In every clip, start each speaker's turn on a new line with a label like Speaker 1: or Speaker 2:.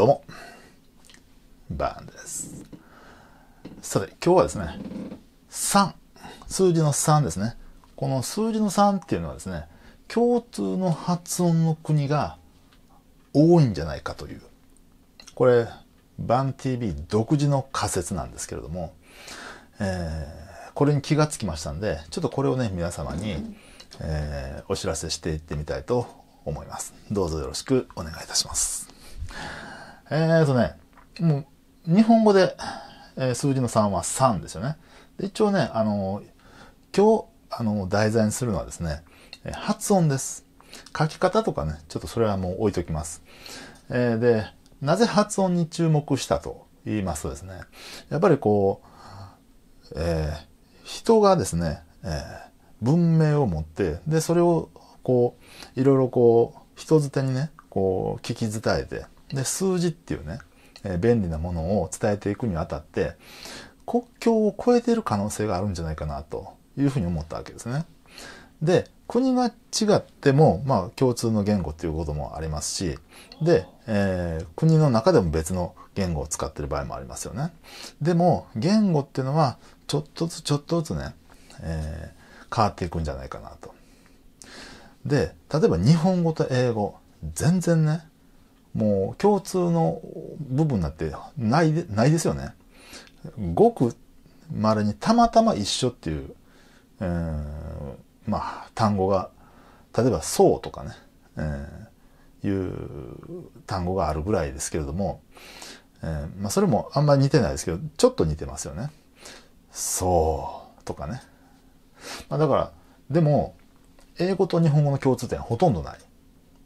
Speaker 1: どうも、バーンです。さて、今日はですね、3、数字の3ですね。この数字の3っていうのはですね、共通の発音の国が多いんじゃないかという、これ、バン TV 独自の仮説なんですけれども、えー、これに気がつきましたんで、ちょっとこれをね、皆様に、えー、お知らせしていってみたいと思います。どうぞよろしくお願いいたします。えーとね、もう、日本語で、えー、数字の3は3ですよね。一応ね、あのー、今日、あのー、題材にするのはですね、えー、発音です。書き方とかね、ちょっとそれはもう置いときます。えー、で、なぜ発音に注目したと言いますとですね、やっぱりこう、えー、人がですね、えー、文明を持って、で、それをこう、いろいろこう、人づてにね、こう、聞き伝えて、で数字っていうね、えー、便利なものを伝えていくにあたって国境を越えている可能性があるんじゃないかなというふうに思ったわけですね。で国が違っても、まあ、共通の言語っていうこともありますしで、えー、国の中でも別の言語を使ってる場合もありますよね。でも言語っていうのはちょっとずつちょっとずつね、えー、変わっていくんじゃないかなと。で例えば日本語と英語全然ねもう共通の部分なんてないでないですよね。ごくまれにたまたま一緒っていう、えー、まあ単語が例えば「そう」とかね、えー、いう単語があるぐらいですけれども、えーまあ、それもあんまり似てないですけどちょっと似てますよね。そうとかね。まあ、だからでも英語と日本語の共通点はほとんどない。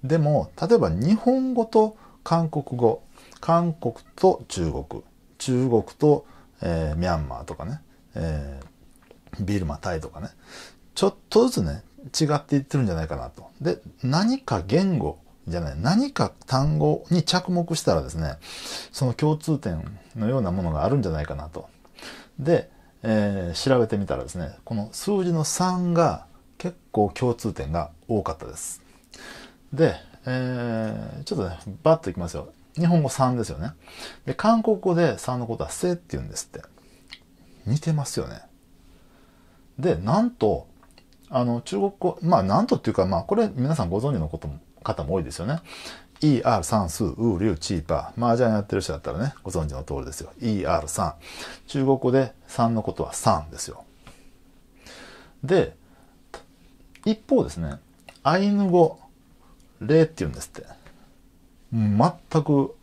Speaker 1: でも例えば日本語と韓国語韓国と中国中国と、えー、ミャンマーとかね、えー、ビルマタイとかねちょっとずつね違っていってるんじゃないかなと。で何か言語じゃない何か単語に着目したらですねその共通点のようなものがあるんじゃないかなと。で、えー、調べてみたらですねこの数字の3が結構共通点が多かったです。で、えー、ちょっとね、バッといきますよ。日本語3ですよね。で、韓国語で3のことはせって言うんですって。似てますよね。で、なんと、あの、中国語、まあ、なんとっていうか、まあ、これ皆さんご存知のことも、方も多いですよね。ER 三数、ウーゅう、チーパー。麻雀やってる人だったらね、ご存知の通りですよ。ER 三。中国語で3のことは3ですよ。で、一方ですね、アイヌ語、霊って言うんですって。全く、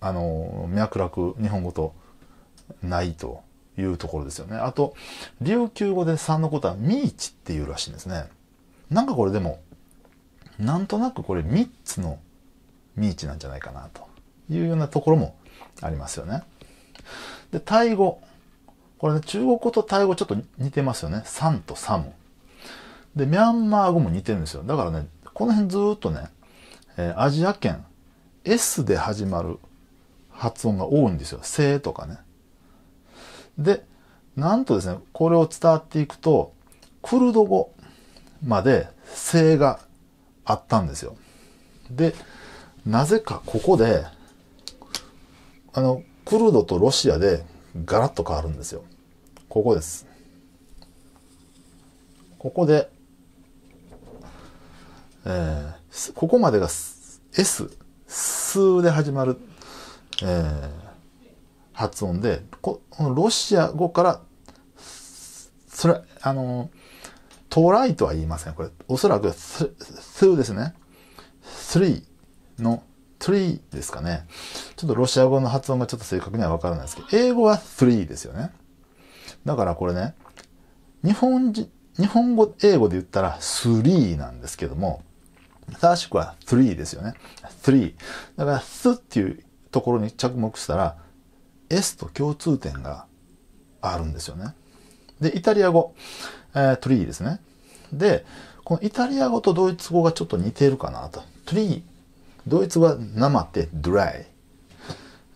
Speaker 1: あの、脈絡、日本語とないというところですよね。あと、琉球語で3のことは、ミーチっていうらしいんですね。なんかこれでも、なんとなくこれ3つのミーチなんじゃないかなというようなところもありますよね。で、タイ語。これね、中国語とタイ語ちょっと似てますよね。3とサム。で、ミャンマー語も似てるんですよ。だからね、この辺ずっとね、えー、アジア圏 S で始まる発音が多いんですよ。せとかね。で、なんとですね、これを伝わっていくと、クルド語まで性があったんですよ。で、なぜかここで、あの、クルドとロシアでガラッと変わるんですよ。ここです。ここでえー、ここまでが S、数で始まる、えー、発音で、こロシア語から、それ、あの、トライとは言いません。これ、おそらく、数ですね。3の3ですかね。ちょっとロシア語の発音がちょっと正確にはわからないですけど、英語は3ですよね。だからこれね、日本日本語、英語で言ったら3なんですけども、正しくは3ですよね。3。だから、すっていうところに着目したら、S と共通点があるんですよね。で、イタリア語、えー、ト e ですね。で、このイタリア語とドイツ語がちょっと似ているかなと。tree。ドイツ語は生ってドライ。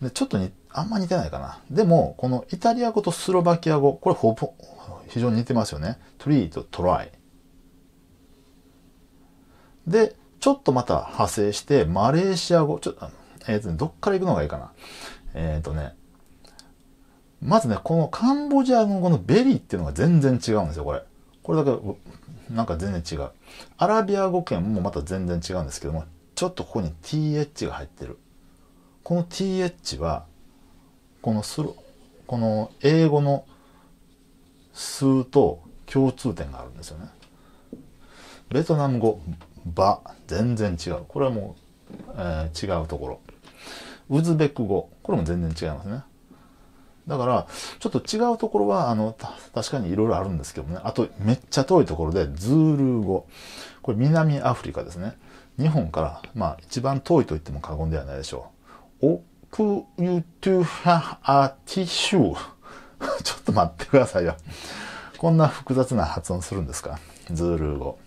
Speaker 1: で、ちょっとに、あんま似てないかな。でも、このイタリア語とスロバキア語、これほぼ、非常に似てますよね。tree とトライ。で、ちょっとまた派生して、マレーシア語、ちょっと、えっ、ー、と、ね、どっから行くのがいいかな。えっ、ー、とね、まずね、このカンボジア語のベリーっていうのが全然違うんですよ、これ。これだけ、なんか全然違う。アラビア語圏もまた全然違うんですけども、ちょっとここに th が入ってる。この th は、このする、この英語の数と共通点があるんですよね。ベトナム語、場全然違うこれはもう、えー、違うところウズベク語これも全然違いますねだからちょっと違うところはあの確かにいろいろあるんですけどねあとめっちゃ遠いところでズールー語これ南アフリカですね日本からまあ一番遠いと言っても過言ではないでしょうオクユトゥハアティシュちょっと待ってくださいよこんな複雑な発音するんですかズールー語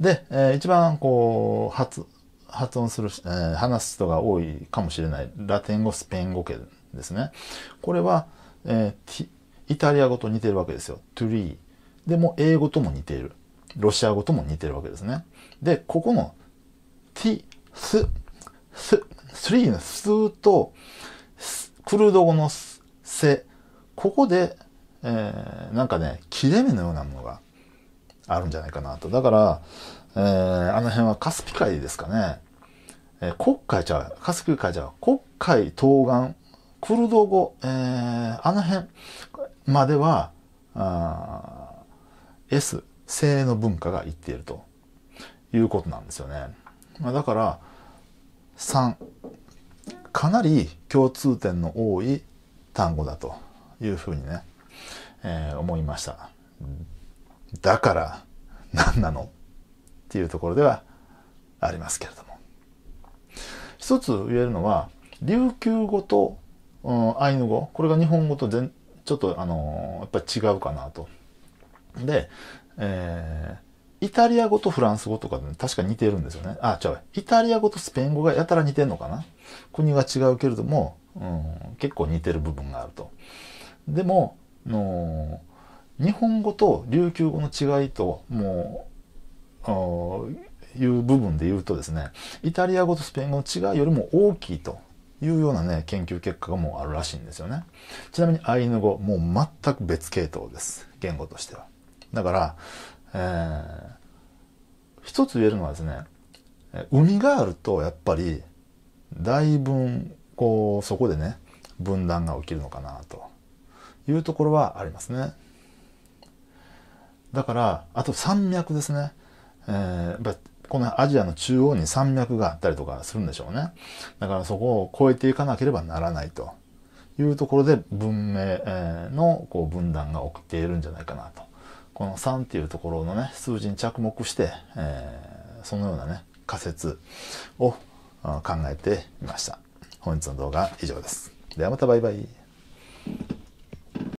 Speaker 1: で、えー、一番こう発発音する、えー、話す人が多いかもしれないラテン語スペイン語系ですねこれは、えー、イタリア語と似てるわけですよトゥリーでも英語とも似ているロシア語とも似てるわけですねでここのティスススリーのスとクルド語のセここで、えー、なんかね切れ目のようなものがあるんじゃないかなと。だから、えー、あの辺はカスピ海ですかね。えー、黒海ちゃう、カスピ海じゃう、黒海東岸、クルド語、えー、あの辺までは、あ S、性の文化が言っているということなんですよね。まあ、だから、3、かなり共通点の多い単語だというふうにね、えー、思いました。だから何なのっていうところではありますけれども一つ言えるのは琉球語と、うん、アイヌ語これが日本語と全ちょっとあのやっぱり違うかなと。で、えー、イタリア語とフランス語とか、ね、確か似てるんですよね。あ、違う。イタリア語とスペイン語がやたら似てんのかな国が違うけれども、うん、結構似てる部分があると。でも、の日本語と琉球語の違いともういう部分で言うとですねイタリア語とスペイン語の違いよりも大きいというようなね研究結果がもうあるらしいんですよねちなみにアイヌ語もう全く別系統です言語としてはだから、えー、一つ言えるのはですね海があるとやっぱりだいぶこうそこでね分断が起きるのかなというところはありますね。だからあと山脈ですね、えー、やっぱこのアジアの中央に山脈があったりとかするんでしょうねだからそこを越えていかなければならないというところで文明のこう分断が起きているんじゃないかなとこの3っていうところのね数字に着目して、えー、そのようなね仮説を考えてみました本日の動画は以上ですではまたバイバイ